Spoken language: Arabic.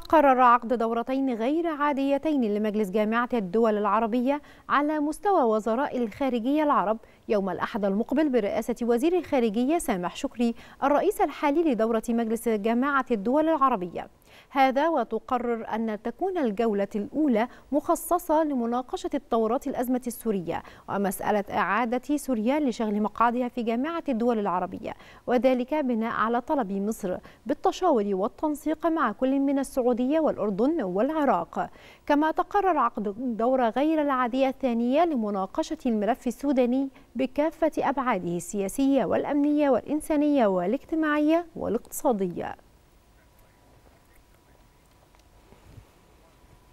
تقرر عقد دورتين غير عاديتين لمجلس جامعة الدول العربية على مستوى وزراء الخارجية العرب يوم الأحد المقبل برئاسة وزير الخارجية سامح شكري الرئيس الحالي لدورة مجلس جامعة الدول العربية هذا وتقرر أن تكون الجولة الأولى مخصصة لمناقشة الثورة الأزمة السورية ومسألة إعادة سوريا لشغل مقعدها في جامعة الدول العربية وذلك بناء على طلب مصر بالتشاور والتنسيق مع كل من السعودية والأردن والعراق كما تقرر عقد دورة غير العادية الثانية لمناقشة الملف السوداني بكافة أبعاده السياسية والأمنية والإنسانية والاجتماعية والاقتصادية